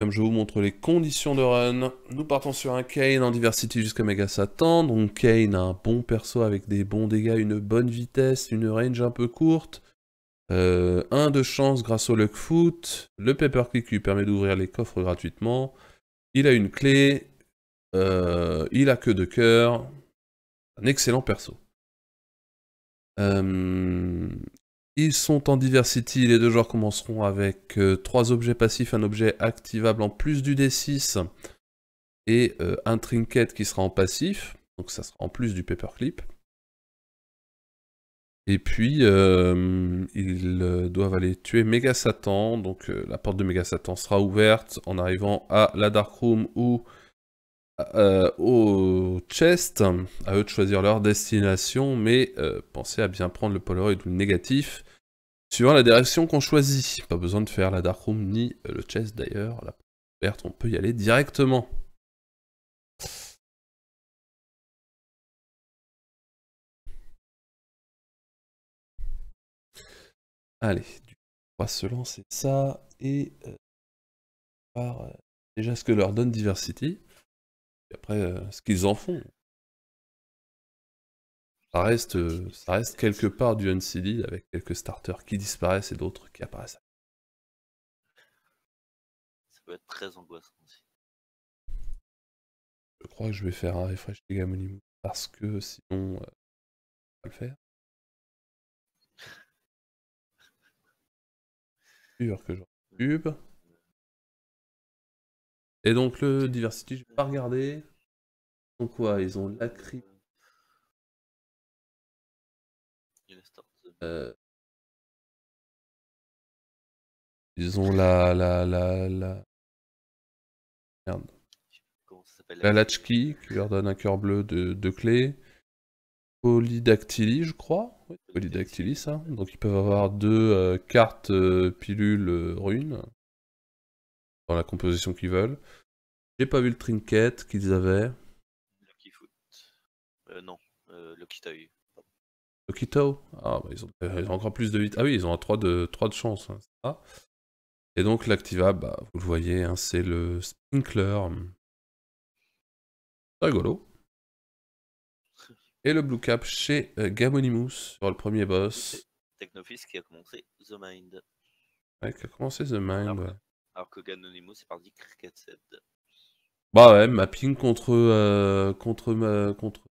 Comme je vous montre les conditions de run, nous partons sur un Kane en diversité jusqu'à Mega Satan. Donc Kane a un bon perso avec des bons dégâts, une bonne vitesse, une range un peu courte. Euh, un de chance grâce au Luck Foot. Le Click lui permet d'ouvrir les coffres gratuitement. Il a une clé. Euh, il a que de cœur. Un excellent perso. Euh, ils sont en diversity, les deux joueurs commenceront avec euh, trois objets passifs, un objet activable en plus du D6 et euh, un trinket qui sera en passif, donc ça sera en plus du paperclip. Et puis euh, ils doivent aller tuer Mega Satan, donc la porte de Mega Satan sera ouverte en arrivant à la Dark Room ou au chest. À eux de choisir leur destination, mais pensez à bien prendre le Polaroid ou le négatif Suivant la direction qu'on choisit. Pas besoin de faire la dark ni euh, le chest d'ailleurs. La porte on peut y aller directement. Allez, du coup, on va se lancer ça et voir euh, euh, déjà ce que leur donne Diversity, et après ce qu'ils en font ça reste, euh, ça reste quelque part du unseeded avec quelques starters qui disparaissent et d'autres qui apparaissent. Ça peut être très angoissant aussi. Je crois que je vais faire un refresh des parce que sinon, ne euh, on pas le faire. sûr que je cube. Et donc le Diversity, je vais pas regarder. Donc quoi, ils ont la Ils euh disons la la la la merde. La latchkey qui leur donne un cœur bleu de, de clé. Polydactylie, je crois. Oui, ça. Donc ils peuvent avoir deux euh, cartes pilule euh, pilules runes dans la composition qu'ils veulent. J'ai pas vu le trinket qu'ils avaient. Lucky Foot. non, Lucky Toy. Tokito. Ah, bah, euh, ils, ont, encore plus de vite, Ah oui, ils ont un 3 de, 3 de chance. Hein, Et donc l'activable, bah, vous le voyez, hein, c'est le Sprinkler. Rigolo. Et le Blue Cap chez euh, Gamonimus sur le premier boss. Technofis qui a commencé The Mind. Ouais, qui a commencé The Mind. Alors, que Gamonimus est parti Cricket Z. Bah ouais, mapping contre, euh, contre, contre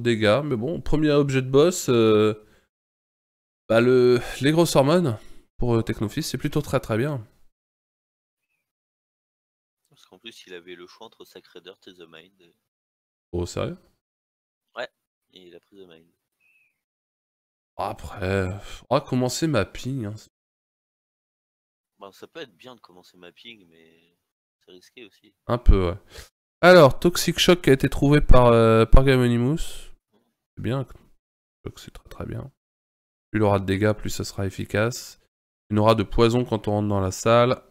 dégâts. Mais bon, premier objet de boss, euh, bah le, les grosses hormones pour euh, Technofist, c'est plutôt très très bien. Parce qu'en plus, il avait le choix entre Sacred Earth et The Mind. Oh, sérieux Ouais, et il a pris The Mind. Après, oh, commencer mapping. Hein. Bah, ça peut être bien de commencer mapping, mais c'est risqué aussi. Un peu, ouais. Alors, Toxic Shock a été trouvé par, euh, par Gamonimus. C'est bien. C'est très très bien. Plus il aura de dégâts, plus ça sera efficace. Il aura de poison quand on rentre dans la salle.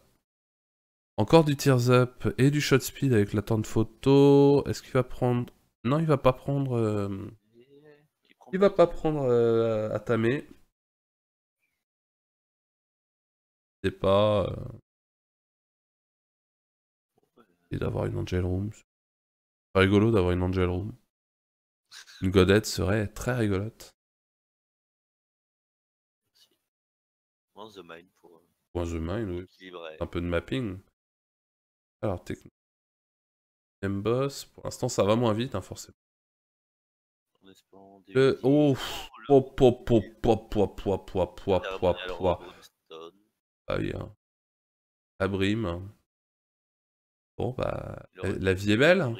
Encore du tears up et du shot speed avec la tente photo. Est-ce qu'il va prendre... Non, il va pas prendre... Euh, il va pas prendre euh, Atame. C'est pas... Euh... Et d'avoir une Angel Room. C'est rigolo d'avoir une Angel Room. Une godette serait très rigolote. Moins The Mind pour. Euh, moins The Mind, oui. Équilibrer. Un peu de mapping. Alors, technique. boss, pour l'instant ça va moins vite, hein, forcément. Le... Euh, oh, po po po po po po po po po po. Ah oui. Hein. Abrim. Bon bah, eh, la vie est belle.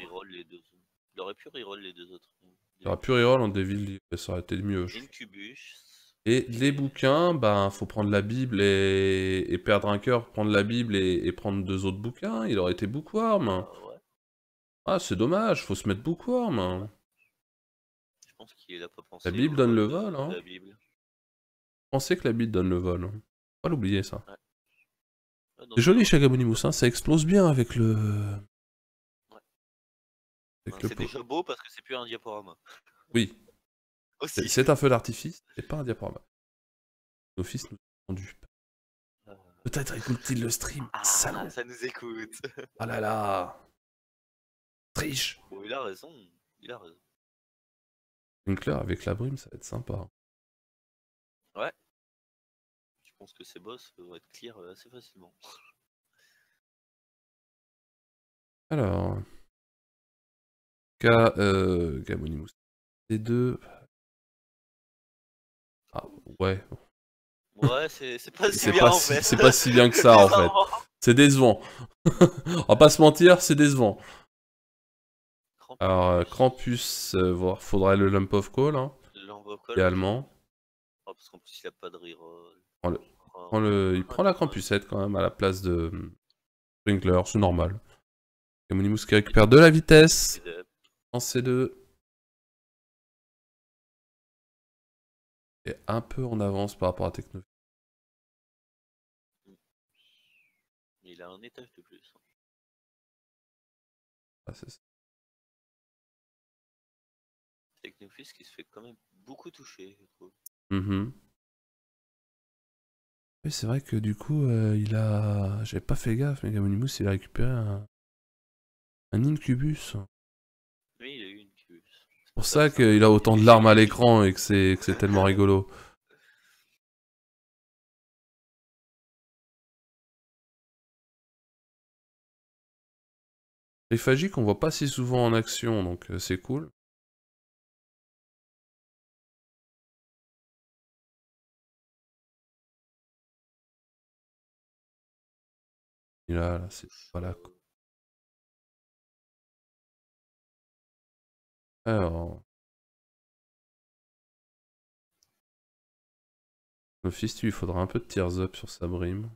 Il aurait pu reroll les deux autres. Il y aura reroll en Devil, ça aurait été mieux. Et les bouquins, bah faut prendre la Bible et, et perdre un cœur, prendre la Bible et... prendre deux autres bouquins. Il aurait été Bookworm. Ah, ah, c'est dommage, faut se mettre Bookworm. Je pense qu'il La Bible donne le vol, hein. La Pensez que la Bible donne le vol. pas l'oublier, ça. Ah, c'est joli, Chagamoni hein, ça explose bien avec le... C'est déjà beau parce que c'est plus un diaporama. Oui. c'est un feu d'artifice, c'est pas un diaporama. Nos fils nous ont rendu. Euh. Peut-être écoute-t-il le stream. Ah, Ça nous écoute. Ah là là. Triche. Bon, il a raison. Il a raison. Sinclair avec la brume, ça va être sympa. Ouais. Je pense que ces boss vont être clear euh, assez facilement. Alors qu'à euh, qu Les deux. Ah ouais. Ouais, c'est pas si bien C'est pas si bien que ça en fait. C'est décevant. On va pas se mentir, c'est décevant. Alors, euh, Krampus, euh, faudrait le Lump of Call. Hein, Lump of Call. Également. Oh, parce qu'en plus, il a pas de reroll. Oh, oh, il oh, prend la Krampusette quand même à la place de hum, Sprinkler, c'est normal. Gamonimus qui récupère de la vitesse. C2. Et un peu en avance par rapport à Techno. Il a un étage de plus. Ah, qui se fait quand même beaucoup toucher, je mm-hmm. c'est vrai que du coup, euh, il a. J'avais pas fait gaffe, mais Gamonimus, il a récupéré un incubus pour ça qu'il a autant de larmes à l'écran et que c'est tellement rigolo. Les on qu'on voit pas si souvent en action, donc euh, c'est cool. là, c'est pas Alors. fils, il faudra un peu de tears up sur sa brime.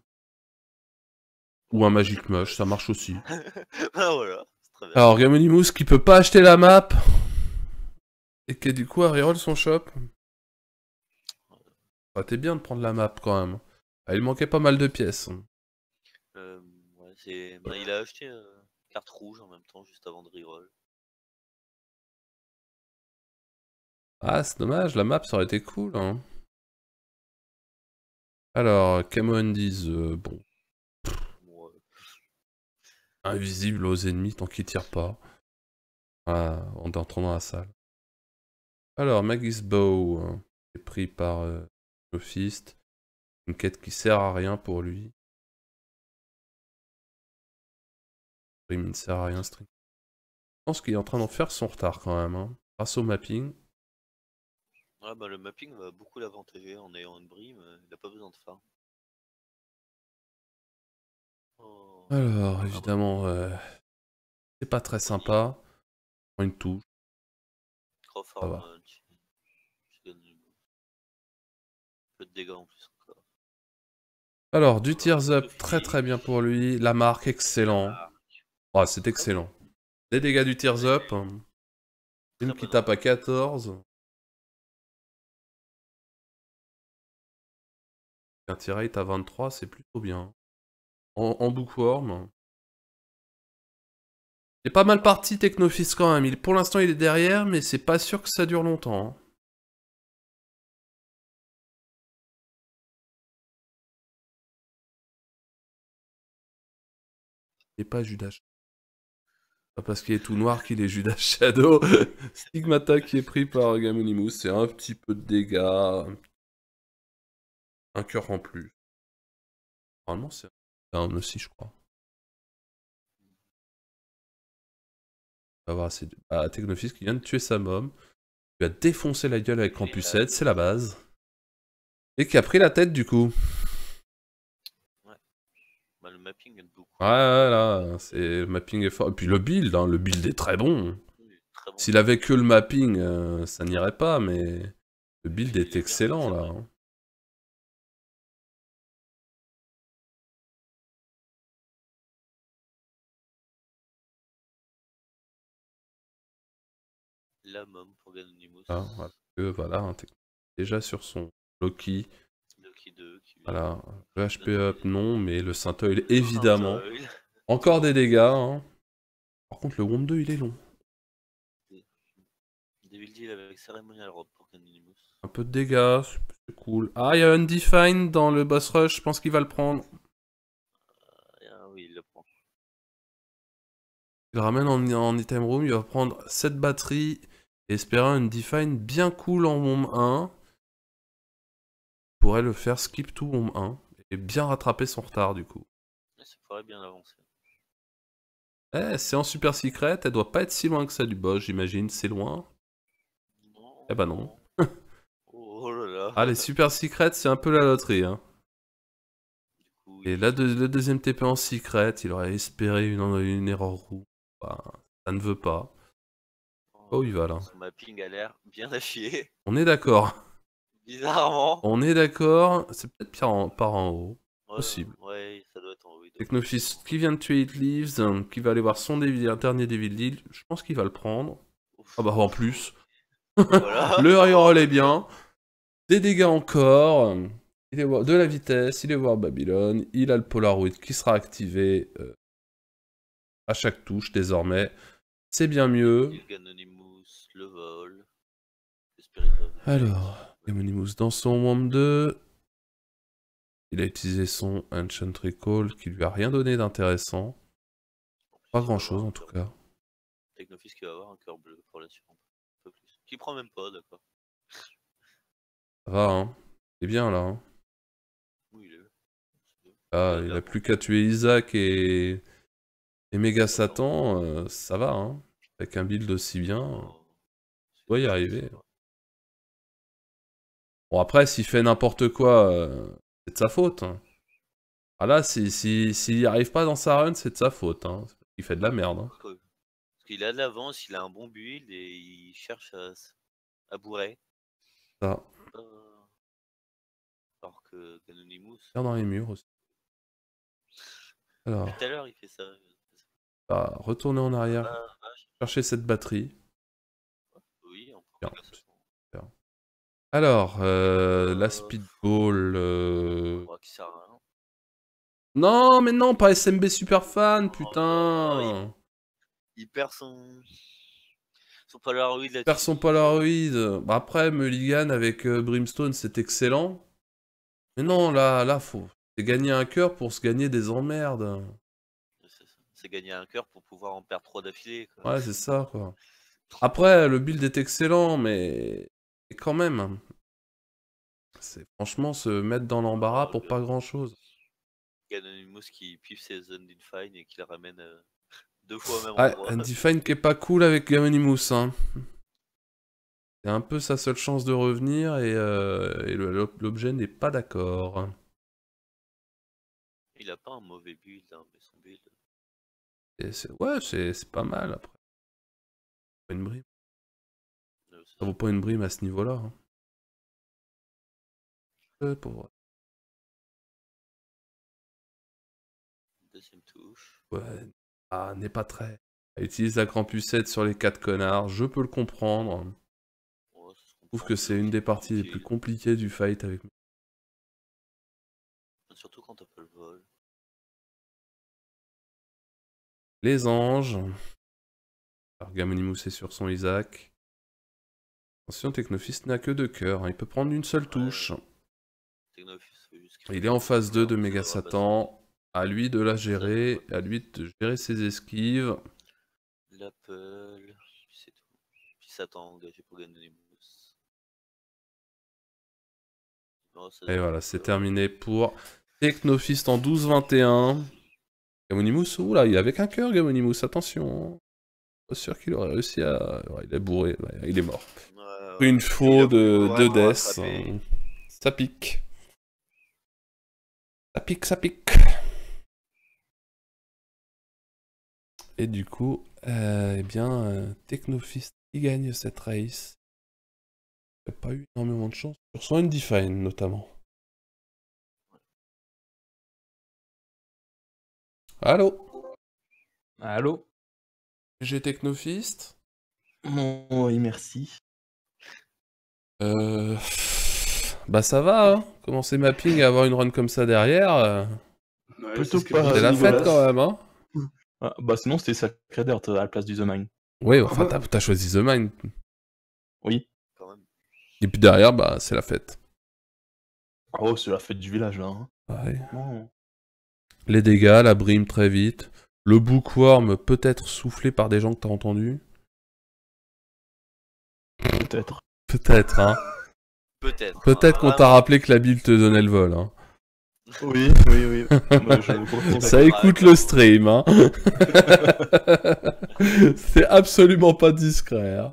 Ou un Magic Mush, ça marche aussi. Bah voilà, très bien. Alors, Gamonimus qui peut pas acheter la map. Et qui du coup à reroll son shop. Ça bah, t'es bien de prendre la map quand même. Ah, il manquait pas mal de pièces. Euh, bah, il a acheté euh, carte rouge en même temps, juste avant de reroll. Ah, c'est dommage, la map, ça aurait été cool. Hein. Alors, Camo euh, bon. Invisible aux ennemis tant qu'ils tirent pas. est ah, en entrant dans la salle. Alors, Maggie's Bow, hein, est pris par euh, Sophist. Une quête qui sert à rien pour lui. il ne sert à rien, stream. Je pense qu'il est en train d'en faire son retard quand même. Hein. Grâce au mapping, ah, bah, le mapping va beaucoup l'avantager en ayant une brime, euh, il n'a pas besoin de phare. Oh. Alors ah, évidemment, euh, c'est pas très sympa. Une touche. Trop fort euh, de dégâts en plus. Encore. Alors du tears up, très très bien pour lui. La marque, excellent. Ah, c'est excellent. Les dégâts du tears up. Une qui tape à 14. Tirait rate à 23, c'est plutôt bien. En, en bookworm. est pas mal parti Technophys, quand même. Pour l'instant, il est derrière, mais c'est pas sûr que ça dure longtemps. Hein. Et pas Judas. Pas parce qu'il est tout noir qu'il est Judas Shadow. Stigmata qui est pris par Gamonimus, c'est un petit peu de dégâts, un cœur en plus. Normalement, c'est un aussi, je crois. On va, bah, qui vient de tuer sa mom. Tu as défoncé la gueule avec 7. c'est la base. Et qui a pris la tête du coup. Ouais. Bah, le mapping beaucoup. Ouais, là, c'est... le mapping est fort. Et puis le build, hein, le build est très bon. S'il avait que le mapping, euh, ça n'irait pas, mais le build est excellent là. Hein. la mom pour Ganonimus. Ah, voilà, déjà sur son Loki. Loki 2. Qui... Voilà, le HP up non, mais le Saint Oil évidemment. Encore des dégâts. Hein. Par contre, le Womb 2 il est long. pour Un peu de dégâts, c'est cool. Ah, il y a Undefined dans le boss rush, je pense qu'il va le prendre. Euh, ah il le Il ramène en, en, item room, il va prendre 7 batteries, espérant une define bien cool en bombe 1. pourrait le faire skip tout bombe 1 et bien rattraper son retard du coup. ça pourrait bien avancer. Eh, c'est en super secret, elle doit pas être si loin que ça du boss, j'imagine, c'est loin. Eh bah non. oh Ah, les super secrets, c'est un peu la loterie, hein. et là, le deuxième TP en secret, il aurait espéré une, erreur roue. Bah, ça ne veut pas. Oh il va là. Son mapping a l'air bien affié. On est d'accord. Bizarrement. On est d'accord. C'est peut-être par en, par en haut. Possible. Ouais, ça doit être en Technofist qui vient de tuer Leaves, hein, qui va aller voir son dernier Devil Deal. Je pense qu'il va le prendre. Ah bah en plus. Voilà. le Roll est bien. Des dégâts encore. Il est voir de la vitesse, il est voir Babylone, il a le Polaroid qui sera activé euh, à chaque touche désormais. C'est bien mieux le vol. Alors, Demonimus dans son Womb 2. Il a utilisé son Ancient Recall qui lui a rien donné d'intéressant. Pas grand chose en tout cas. Technofis qui va avoir un cœur bleu pour la suivante. Qui prend même pas, d'accord. Ça va, hein. C'est bien là, hein. Oui, il est. Ah, il a plus qu'à tuer Isaac et. Et Mega Satan, euh, ça va, hein. Avec un build aussi bien. Euh. Oh y arriver. Bon, après, s'il fait n'importe quoi, euh, c'est de sa faute. voilà hein. ah là, s'il si, arrive pas dans sa run, c'est de sa faute. Hein. Il fait de la merde. il hein. qu'il a de l'avance, il a un bon build et il cherche à, bourrer. Euh, alors que dans les murs Alors. Bah, retourner en arrière. Ah, ah, chercher cette batterie. Alors, euh, euh, la euh, speedball. Non, mais non, pas SMB super fan, oh, putain. Oh, il perd son. Polaroid son Polaroid. Bah, après, Mulligan avec Brimstone, c'est excellent. Mais non, là, là, faut c'est gagner un cœur pour se gagner des emmerdes. C'est gagner un cœur pour pouvoir en perdre trois d'affilée. Ouais, c'est ça, quoi. Après, le build est excellent, mais quand même, hein. c'est franchement se mettre dans l'embarras pour pas grand chose. Un qui piffe ses et qui la ramène euh, deux fois même qui est pas cool avec Ganonimus. Hein. C'est un peu sa seule chance de revenir et, euh, l'objet n'est pas d'accord. Il a pas un mauvais build, hein, mais son build. Euh, ouais, c'est pas mal après une brime. Ah, ça vaut pas une brime à ce niveau-là. Hein. Deuxième touche. Ouais, ah, n'est pas très. Elle utilise la pucette sur les quatre connards, je peux le comprendre. je trouve que c'est une des parties les plus compliquées du fight avec bah, Surtout quand on le vol. Les anges. Alors Gamonimus est sur son Isaac. Attention, Technofist n'a que deux cœurs, hein. il peut prendre une seule touche. Il est en phase 2 de Mega Satan. À lui de la gérer, à lui de gérer ses esquives. Et voilà, c'est terminé pour Technofist en 12-21. Gamonimus, oula, il avec un cœur, Gamonimus, attention sûr qu'il aurait réussi à. il est bourré, il est mort. Une faux de, death. Hein. Ça pique. Ça pique, ça pique. Et du coup, euh, eh bien, euh, Technofist il gagne cette race. Il n'a pas eu énormément de chance. Sur son Undefined notamment. Allô Allô j'ai Technofist. oui, oh, merci. Euh... Bah ça va, hein commencer mapping et avoir une run comme ça derrière. Euh, c'est la fête quand même, hein ah, Bah sinon c'était Sacred Earth euh, à la place du The Mine. Oui, enfin ah, bah. t'as choisi The Mine. Oui. Et puis derrière, bah c'est la fête. Oh, c'est la fête du village là. Hein. Les dégâts, la brime très vite. Le bookworm peut être soufflé par des gens que t'as entendu, Peut-être. Peut-être, hein. Peut-être. Peut-être qu'on t'a rappelé que la Bible te donnait le vol, hein. Oui, oui, oui. Ça écoute le stream, hein. C'est absolument pas discret. Hein.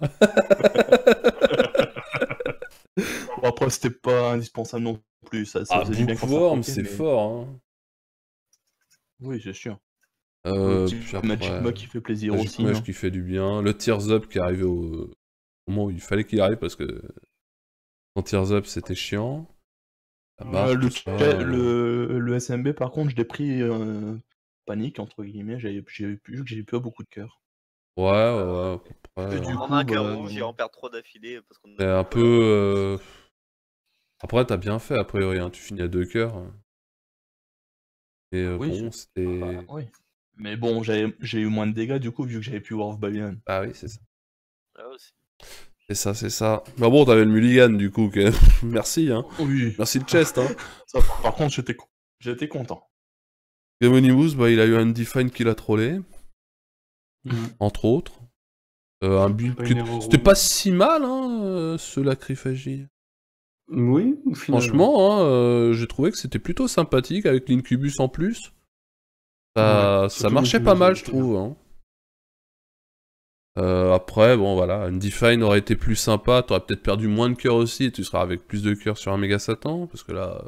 après, c'était pas indispensable non plus. Ça, ça ah, bookworm c'est fort. Hein. Oui, c'est sûr le euh, qui fait plaisir aussi. match qui fait du bien. Le Tears Up qui est arrivé au, moment où il fallait qu'il arrive parce que en Tears Up c'était chiant. Ah, euh. le, le, SMB par contre je l'ai pris euh, panique entre guillemets, j'ai que j'ai plus beaucoup de coeurs. Ouais ouais. ouais. Du en un j'ai bah, en trop d'affilée parce qu'on. Un peu. Après t'as bien fait a priori, hein, tu finis à deux cœurs. Et ah bon, ah c'était. Bah, mais bon, j'ai eu moins de dégâts du coup, vu que j'avais pu War of Ah oui, c'est ça. Ah, c'est ça, c'est ça. Bah bon, t'avais le mulligan du coup. Merci. Hein. Oui. Merci de chest. Hein. par contre, j'étais content. Demonibus, bah, il a eu un define qui l'a trollé. Mm. Entre autres. Euh, c'était pas si mal, hein, euh, ce lacryphagie. Oui, finalement. Franchement, hein, euh, j'ai trouvé que c'était plutôt sympathique avec l'incubus en plus. Ça, marchait pas mal, je trouve. Hein. Hein. Euh, après, bon voilà, Undefined aurait été plus sympa, t'aurais peut-être perdu moins de cœur aussi, et tu seras avec plus de cœur sur un méga Satan, parce que là,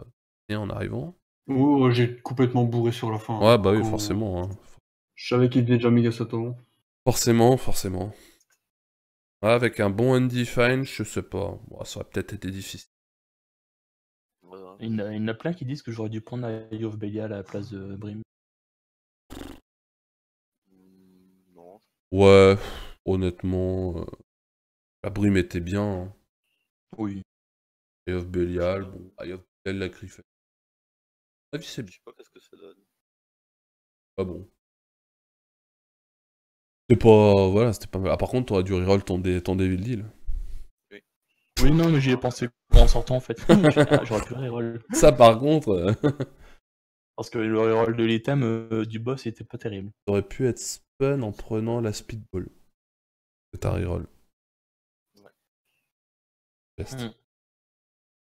rien en arrivant. Oh, j'ai complètement bourré sur la fin. Hein. Ouais, bah oui, forcément. Je savais qu'il était déjà méga Satan. Forcément, forcément. avec un bon Undefined, je sais pas, ça aurait peut-être été difficile. Il y, en a, plein qui disent que j'aurais dû prendre Eye of à la place de Brim. Ouais, honnêtement, euh, la brume était bien. Hein. Oui. Eye of Belial, bon, Eye of Belial, la griffette. La vie, c'est Je sais pas ce que ça donne. Pas bon. C'est pas. Voilà, c'était pas Ah, par contre, t'aurais dû reroll ton, ton Devil Deal. Oui, non, mais j'y ai pensé en sortant en fait. J'aurais pu reroll. Ça, par contre, euh, Parce que le reroll de l'item euh, du boss était pas terrible. ça aurait pu être en prenant la speedball de un Ouais. Hmm.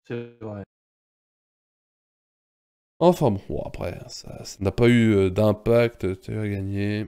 C'est Enfin bon, après, ça n'a pas eu euh, d'impact, tu as gagné.